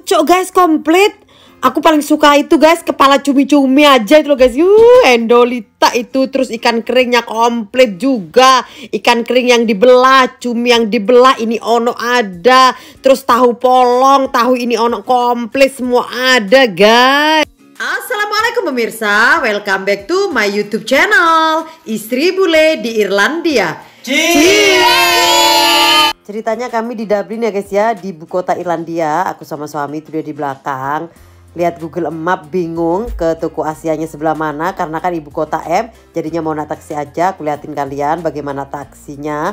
cucuk guys komplit Aku paling suka itu guys kepala cumi-cumi aja itu loh guys. Yuh, endolita itu terus ikan keringnya komplit juga. Ikan kering yang dibelah, cumi yang dibelah ini ono ada. Terus tahu polong, tahu ini ono komplit semua ada guys. Assalamualaikum pemirsa, welcome back to my YouTube channel Istri Bule di Irlandia. Cheers! Cheers! Ceritanya kami di Dublin ya guys ya, di ibu kota Irlandia. Aku sama suami itu dia di belakang. Lihat Google Map bingung ke toko Asianya sebelah mana karena kan ibu kota M. Jadinya mau naik taksi aja, aku liatin kalian bagaimana taksinya.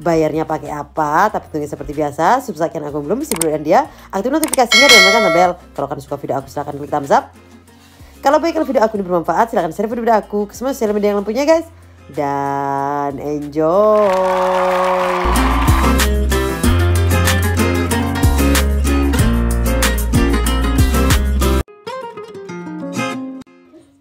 Bayarnya pakai apa, tapi tunggu seperti biasa. Subscribe yang aku belum bisa dan dia. Aktif notifikasinya dan tekan tombol Kalau kalian suka video aku silahkan klik thumbs up. Kalau baik kalau video aku ini bermanfaat silahkan share video, video aku ke semua sosial media yang lampunya guys. Dan enjoy.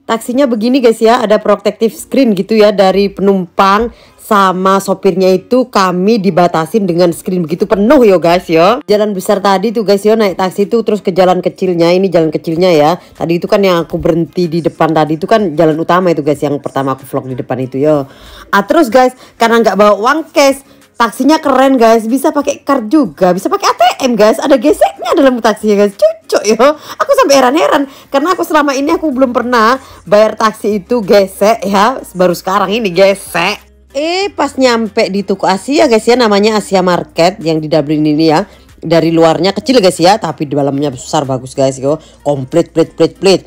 taksinya begini guys ya ada protective screen gitu ya dari penumpang sama sopirnya itu kami dibatasin dengan screen begitu penuh yo guys yo jalan besar tadi tuh guys yo naik taksi tuh terus ke jalan kecilnya ini jalan kecilnya ya tadi itu kan yang aku berhenti di depan tadi itu kan jalan utama itu guys yang pertama aku vlog di depan itu yo ah terus guys karena nggak bawa uang cash Taksinya keren guys, bisa pakai card juga, bisa pakai ATM guys. Ada geseknya dalam taksinya guys. cocok yo. Aku sampai heran-heran karena aku selama ini aku belum pernah bayar taksi itu gesek ya. Baru sekarang ini gesek. Eh pas nyampe di toko Asia guys ya namanya Asia Market yang di Dublin ini ya dari luarnya kecil guys ya tapi di dalamnya besar bagus guys yo komplit plit plit plit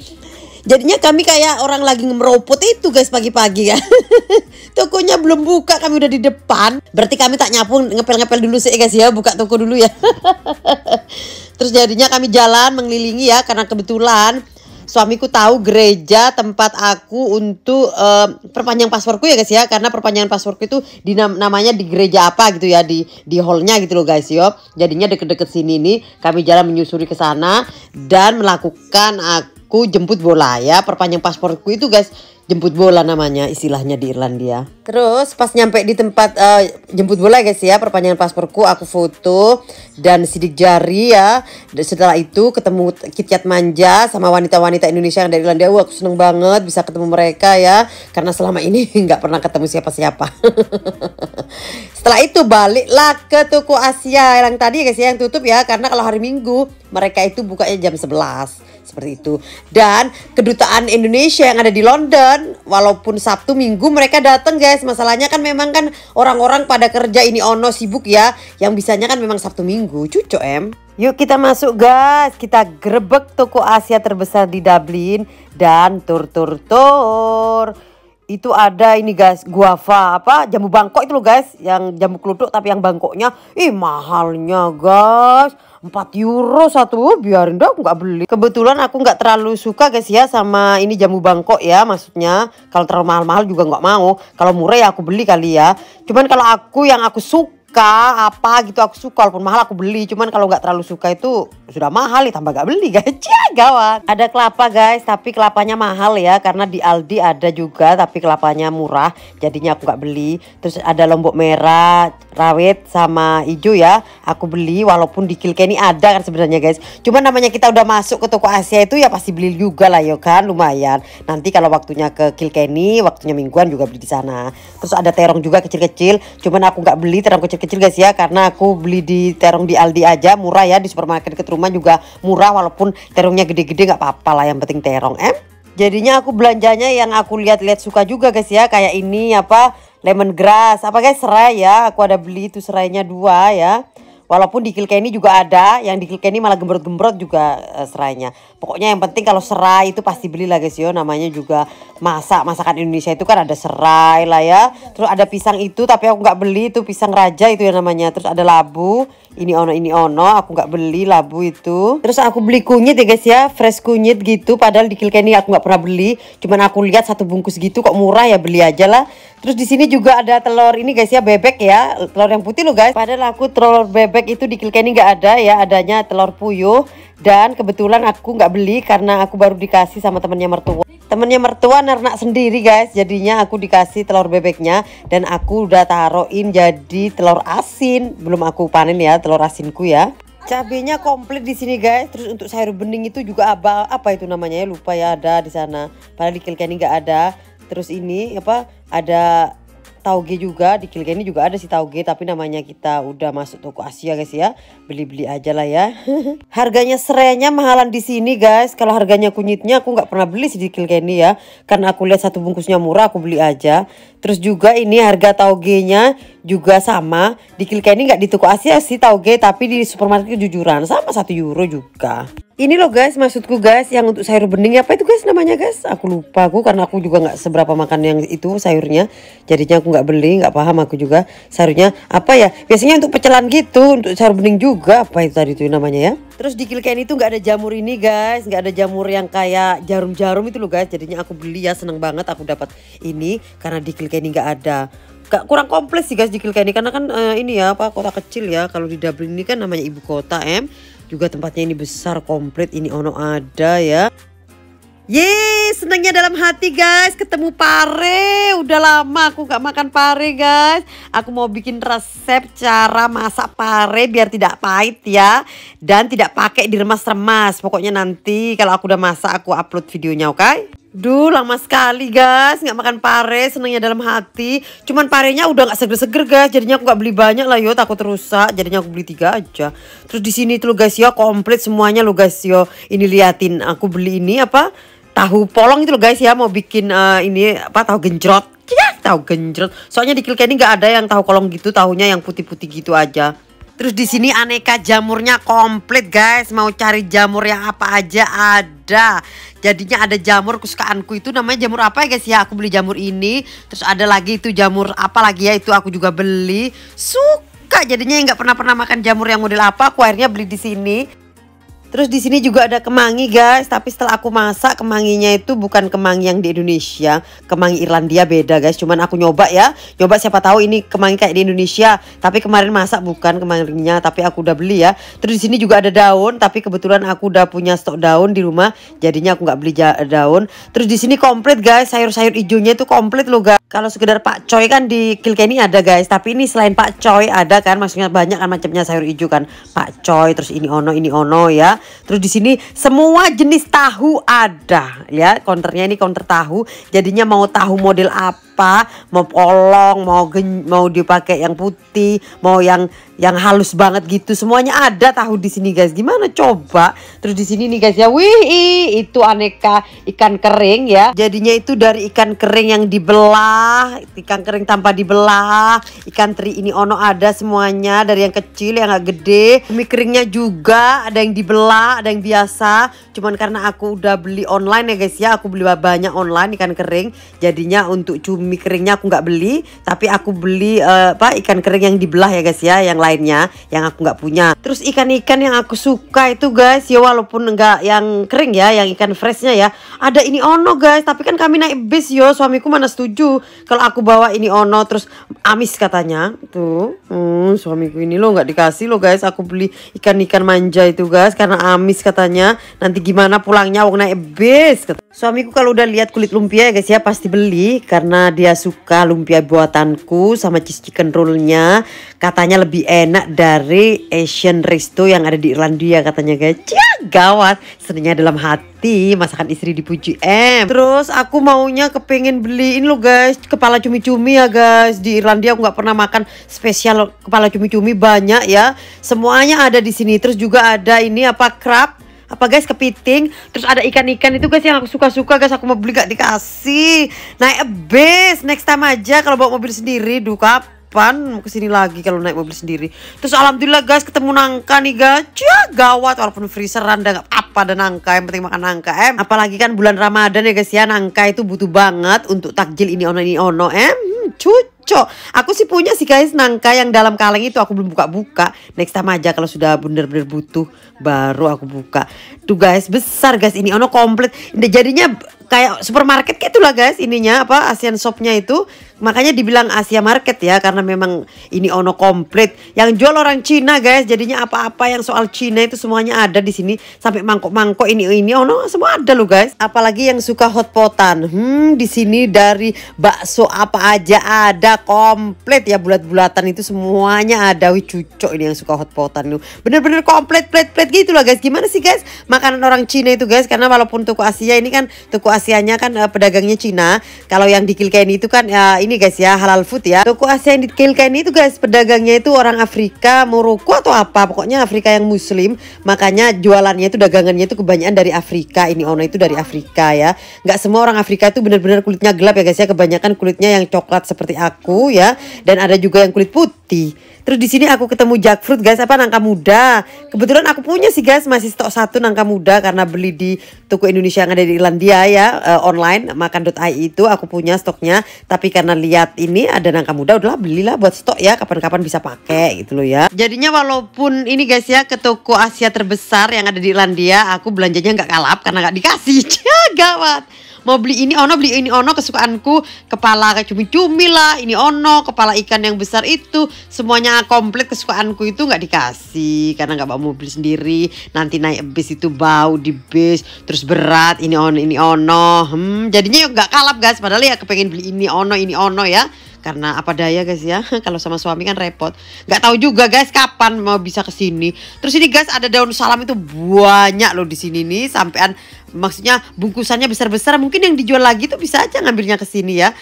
Jadinya kami kayak orang lagi meropot itu guys pagi-pagi kan, Tokonya belum buka, kami udah di depan. Berarti kami tak nyapu ngepel-ngepel dulu sih guys ya, buka toko dulu ya. Terus jadinya kami jalan mengelilingi ya karena kebetulan suamiku tahu gereja tempat aku untuk uh, perpanjang pasporku ya guys ya karena perpanjangan passwordku itu di namanya di gereja apa gitu ya di di hallnya gitu loh guys yo jadinya deket-deket sini nih kami jalan menyusuri ke sana dan melakukan aku ku jemput bola ya perpanjang pasporku itu guys jemput bola namanya istilahnya di Irlandia terus pas nyampe di tempat uh, jemput bola guys ya perpanjangan pasporku aku foto dan sidik jari ya dan setelah itu ketemu kitiat Manja sama wanita-wanita Indonesia yang dari Irlandia wah aku seneng banget bisa ketemu mereka ya karena selama ini nggak pernah ketemu siapa-siapa setelah itu baliklah ke toko Asia yang tadi guys ya yang tutup ya karena kalau hari Minggu mereka itu bukanya jam 11 seperti itu. Dan kedutaan Indonesia yang ada di London, walaupun Sabtu Minggu mereka datang guys. Masalahnya kan memang kan orang-orang pada kerja ini ono sibuk ya, yang bisanya kan memang Sabtu Minggu. Cucu em. Yuk kita masuk guys, kita grebek toko Asia terbesar di Dublin dan tur-tur tur. Itu ada ini guys, guava apa jamu bangkok itu loh guys, yang jamu keluduk tapi yang bangkoknya, ih mahalnya guys. 4 euro satu biarin dong nggak beli kebetulan aku nggak terlalu suka guys ya sama ini jamu bangkok ya maksudnya kalau terlalu mahal-mahal juga nggak mau kalau murah ya aku beli kali ya cuman kalau aku yang aku suka suka apa gitu aku suka walaupun mahal aku beli cuman kalau nggak terlalu suka itu sudah mahal ya tambah gak beli guys iya, gawat ada kelapa guys tapi kelapanya mahal ya karena di Aldi ada juga tapi kelapanya murah jadinya aku nggak beli terus ada lombok merah rawit sama hijau ya aku beli walaupun di Kilkenny ada kan sebenarnya guys cuman namanya kita udah masuk ke toko Asia itu ya pasti beli juga lah ya kan lumayan nanti kalau waktunya ke Kilkenny waktunya mingguan juga beli di sana terus ada terong juga kecil-kecil cuman aku nggak beli terong kecil-kecil kecil guys ya karena aku beli di terong di Aldi aja murah ya di supermarket ke rumah juga murah walaupun terongnya gede-gede nggak apa-apa lah yang penting terong em. Jadinya aku belanjanya yang aku lihat-lihat suka juga guys ya kayak ini apa lemon grass apa guys serai ya aku ada beli itu serainya dua ya. Walaupun di Kilkenny juga ada, yang di Kilkenny malah gembrot-gembrot juga eh, serainya pokoknya yang penting kalau serai itu pasti beli lah guys yo namanya juga masak masakan Indonesia itu kan ada serai lah ya terus ada pisang itu tapi aku nggak beli itu pisang raja itu ya namanya terus ada labu ini ono ini ono aku nggak beli labu itu terus aku beli kunyit ya guys ya fresh kunyit gitu padahal di Kilkenny aku nggak pernah beli cuman aku lihat satu bungkus gitu kok murah ya beli aja lah terus di sini juga ada telur ini guys ya bebek ya telur yang putih loh guys padahal aku telur bebek itu di Kilkenny nggak ada ya adanya telur puyuh dan kebetulan aku nggak beli karena aku baru dikasih sama temennya mertua temennya mertua nernak sendiri guys jadinya aku dikasih telur bebeknya dan aku udah taruhin jadi telur asin belum aku panen ya telur asinku ya cabenya komplit di sini guys terus untuk sayur bening itu juga apa apa itu namanya ya lupa ya ada di sana padahal di Kilkenny nggak ada terus ini apa ada tauge juga di Kilga ini juga ada sih tauge tapi namanya kita udah masuk toko Asia guys ya beli-beli aja lah ya harganya serenya mahalan di sini guys kalau harganya kunyitnya aku nggak pernah beli sih di Kilga ini ya karena aku lihat satu bungkusnya murah aku beli aja terus juga ini harga taugenya juga sama di Kilka ini nggak di toko Asia sih tau gue tapi di supermarket kejujuran sama satu euro juga ini loh guys maksudku guys yang untuk sayur bening apa itu guys namanya guys aku lupa aku karena aku juga nggak seberapa makan yang itu sayurnya jadinya aku nggak beli nggak paham aku juga sayurnya apa ya biasanya untuk pecelan gitu untuk sayur bening juga apa itu tadi itu namanya ya terus di Kilkenny tuh nggak ada jamur ini guys nggak ada jamur yang kayak jarum-jarum itu loh guys jadinya aku beli ya seneng banget aku dapat ini karena di Kilkenny ini nggak ada gak kurang kompleks sih guys di Kilkenny karena kan uh, ini ya apa kota kecil ya kalau di Dublin ini kan namanya ibu kota em juga tempatnya ini besar komplit ini ono ada ya yes senangnya dalam hati guys, ketemu pare. Udah lama aku gak makan pare guys. Aku mau bikin resep cara masak pare biar tidak pahit ya. Dan tidak pakai diremas-remas. Pokoknya nanti kalau aku udah masak aku upload videonya oke. Okay? Duh lama sekali guys nggak makan pare senangnya dalam hati Cuman parenya udah nggak seger-seger guys Jadinya aku nggak beli banyak lah yo takut rusak Jadinya aku beli tiga aja Terus di sini tuh guys yo komplit semuanya Lu guys yo Ini liatin aku beli ini apa Tahu polong itu lo guys ya mau bikin uh, ini apa tahu genjrot ya, Tahu genjrot Soalnya di Kilkenny nggak ada yang tahu kolong gitu Tahunya yang putih-putih gitu aja Terus di sini aneka jamurnya komplit guys Mau cari jamur yang apa aja ada ada jadinya ada jamur kesukaanku itu namanya jamur apa ya guys ya aku beli jamur ini terus ada lagi itu jamur apa lagi ya itu aku juga beli suka jadinya nggak pernah pernah makan jamur yang model apa aku akhirnya beli di sini Terus di sini juga ada kemangi guys, tapi setelah aku masak kemanginya itu bukan kemangi yang di Indonesia, kemangi Irlandia beda guys. Cuman aku nyoba ya, nyoba siapa tahu ini kemangi kayak di Indonesia, tapi kemarin masak bukan kemanginya, tapi aku udah beli ya. Terus di sini juga ada daun, tapi kebetulan aku udah punya stok daun di rumah, jadinya aku nggak beli daun. Terus di sini komplit guys, sayur-sayur hijaunya itu komplit loh guys. Kalau sekedar Pak Choi kan di Kilkenny ada guys, tapi ini selain Pak Choi ada kan, maksudnya banyak kan macamnya sayur hijau kan, Pak Choi terus ini ono ini ono ya. Terus di sini semua jenis tahu ada ya. Konternya ini konter tahu. Jadinya mau tahu model apa, mau polong, mau gen, mau dipakai yang putih, mau yang yang halus banget gitu semuanya ada tahu di sini guys gimana coba terus di sini nih guys ya wih itu aneka ikan kering ya jadinya itu dari ikan kering yang dibelah ikan kering tanpa dibelah ikan teri ini ono ada semuanya dari yang kecil yang agak gede mie keringnya juga ada yang dibelah ada yang biasa cuman karena aku udah beli online ya guys ya aku beli banyak online ikan kering jadinya untuk cumi keringnya aku nggak beli tapi aku beli uh, apa ikan kering yang dibelah ya guys ya yang lainnya yang aku nggak punya terus ikan-ikan yang aku suka itu guys ya walaupun nggak yang kering ya yang ikan freshnya ya ada ini ono guys tapi kan kami naik bis yo suamiku mana setuju kalau aku bawa ini ono terus amis katanya tuh hmm, suamiku ini lo nggak dikasih lo guys aku beli ikan-ikan manja itu guys karena amis katanya nanti gimana pulangnya wong naik bis suamiku kalau udah lihat kulit lumpia ya guys ya pasti beli karena dia suka lumpia buatanku sama cheese chicken rollnya katanya lebih enak dari Asian Resto yang ada di Irlandia katanya guys. Cia, gawat. Seninya dalam hati, masakan istri dipuji M. Terus aku maunya kepingin beliin lo guys, kepala cumi-cumi ya guys. Di Irlandia aku gak pernah makan spesial kepala cumi-cumi banyak ya. Semuanya ada di sini. Terus juga ada ini apa crab apa guys kepiting terus ada ikan-ikan itu guys yang aku suka-suka guys aku mau beli gak dikasih naik bis next time aja kalau bawa mobil sendiri duh depan mau kesini lagi kalau naik mobil sendiri terus alhamdulillah guys ketemu nangka nih guys ya, gawat walaupun freezer anda nggak apa dan nangka yang penting makan nangka em apalagi kan bulan ramadan ya guys ya nangka itu butuh banget untuk takjil ini ono ini ono em hmm, cuci Aku sih punya sih guys nangka yang dalam kaleng itu aku belum buka-buka. Next time aja kalau sudah bener-bener butuh baru aku buka. Tuh guys besar guys ini ono komplit. Jadinya kayak supermarket kayak itulah guys ininya apa Asian shopnya itu makanya dibilang Asia market ya karena memang ini ono komplit yang jual orang Cina guys jadinya apa-apa yang soal Cina itu semuanya ada di sini sampai mangkok-mangkok ini ini ono semua ada loh guys apalagi yang suka hotpotan hmm di sini dari bakso apa aja ada komplit ya bulat-bulatan itu semuanya ada wih cucok ini yang suka hotpotan lu bener-bener komplit plat plat gitu lah guys gimana sih guys makanan orang Cina itu guys karena walaupun toko Asia ini kan toko Asianya kan uh, pedagangnya Cina. Kalau yang di Kilkenny itu kan uh, ini guys ya halal food ya. Toko Asia yang di Kilkenny itu guys pedagangnya itu orang Afrika, Maroko atau apa. Pokoknya Afrika yang muslim. Makanya jualannya itu dagangannya itu kebanyakan dari Afrika. Ini Ono itu dari Afrika ya. Gak semua orang Afrika itu benar-benar kulitnya gelap ya guys ya. Kebanyakan kulitnya yang coklat seperti aku ya. Dan ada juga yang kulit putih. Terus di sini aku ketemu jackfruit guys, apa nangka muda. Kebetulan aku punya sih guys, masih stok satu nangka muda karena beli di toko Indonesia yang ada di Irlandia ya ya uh, online makan.ai itu aku punya stoknya tapi karena lihat ini ada nangka muda udahlah belilah buat stok ya kapan-kapan bisa pakai gitu loh ya jadinya walaupun ini guys ya ke toko Asia terbesar yang ada di Irlandia aku belanjanya nggak kalap karena nggak dikasih gawat mau beli ini ono beli ini ono kesukaanku kepala cumi-cumi lah ini ono kepala ikan yang besar itu semuanya komplit kesukaanku itu nggak dikasih karena nggak mau beli sendiri nanti naik bis itu bau di bis terus berat ini ono ini ono hmm jadinya nggak kalap guys padahal ya kepengen beli ini ono ini ono ya karena apa daya guys ya kalau sama suami kan repot nggak tahu juga guys kapan mau bisa kesini terus ini guys ada daun salam itu banyak loh di sini nih sampean maksudnya bungkusannya besar-besar mungkin yang dijual lagi tuh bisa aja ngambilnya kesini ya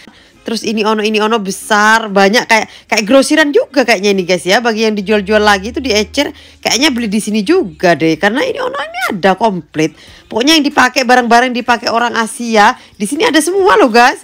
terus ini ono ini ono besar banyak kayak kayak grosiran juga kayaknya ini guys ya bagi yang dijual-jual lagi itu di ecer kayaknya beli di sini juga deh karena ini ono ini ada komplit pokoknya yang dipakai barang-barang dipakai orang Asia di sini ada semua loh guys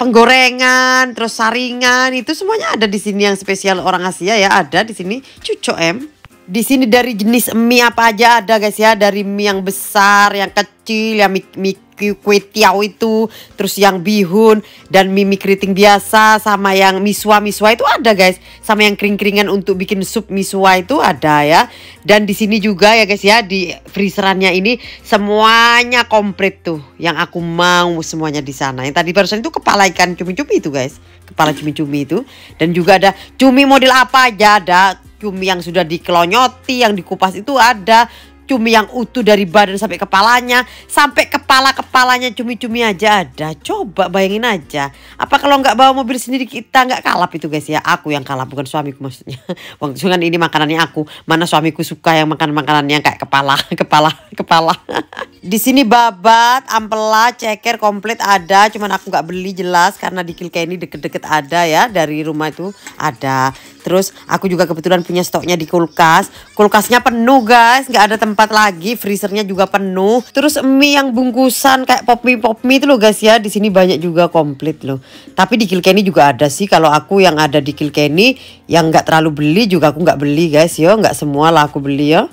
penggorengan terus saringan itu semuanya ada di sini yang spesial orang Asia ya ada di sini cucok em di sini dari jenis mie apa aja ada guys ya dari mie yang besar yang kecil yang mie, mie kue tiaw itu, terus yang bihun dan mimi keriting biasa sama yang miswa miswa itu ada guys. Sama yang kering-keringan untuk bikin sup miswa itu ada ya. Dan di sini juga ya guys ya di freezerannya ini semuanya komplit tuh yang aku mau semuanya di sana. Yang tadi barusan itu kepala ikan cumi-cumi itu guys. Kepala cumi-cumi itu dan juga ada cumi model apa aja ada cumi yang sudah dikelonyoti, yang dikupas itu ada cumi yang utuh dari badan sampai kepalanya sampai kepala kepalanya cumi-cumi aja ada coba bayangin aja apa kalau nggak bawa mobil sendiri kita nggak kalap itu guys ya aku yang kalap bukan suamiku maksudnya waktu ini makanannya aku mana suamiku suka yang makan makanannya kayak kepala kepala kepala di sini babat ampela ceker komplit ada cuman aku nggak beli jelas karena di ini deket-deket ada ya dari rumah itu ada Terus aku juga kebetulan punya stoknya di kulkas. Kulkasnya penuh guys, nggak ada tempat lagi. Freezernya juga penuh. Terus mie yang bungkusan kayak pop mie pop mie itu loh guys ya. Di sini banyak juga komplit loh. Tapi di Kilkenny juga ada sih. Kalau aku yang ada di Kilkenny yang nggak terlalu beli juga aku nggak beli guys ya, Nggak semua lah aku beli ya.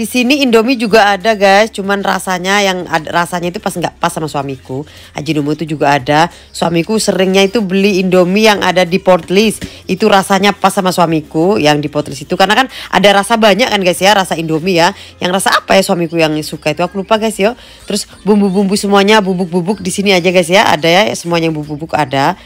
Di sini Indomie juga ada guys, cuman rasanya yang ada, rasanya itu pas nggak pas sama suamiku. Aji Domo itu juga ada. Suamiku seringnya itu beli Indomie yang ada di Portlis. Itu rasanya pas sama suamiku yang di Portlis itu karena kan ada rasa banyak kan guys ya, rasa Indomie ya. Yang rasa apa ya suamiku yang suka itu aku lupa guys yo. Terus bumbu-bumbu semuanya bubuk-bubuk di sini aja guys ya. Ada ya semuanya yang bubuk-bubuk ada.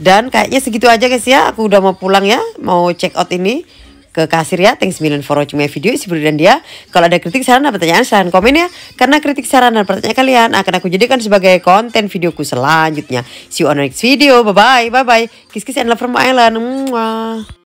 Dan kayaknya segitu aja guys ya. Aku udah mau pulang ya, mau check out ini ke kasir ya. Thanks million for watching my video isi dan dia. Kalau ada kritik, saran, dan pertanyaan silahkan komen ya. Karena kritik, saran, dan pertanyaan kalian akan aku jadikan sebagai konten videoku selanjutnya. See you on next video. Bye-bye. Bye-bye. Kiss-kiss and love from my Island. Mwah.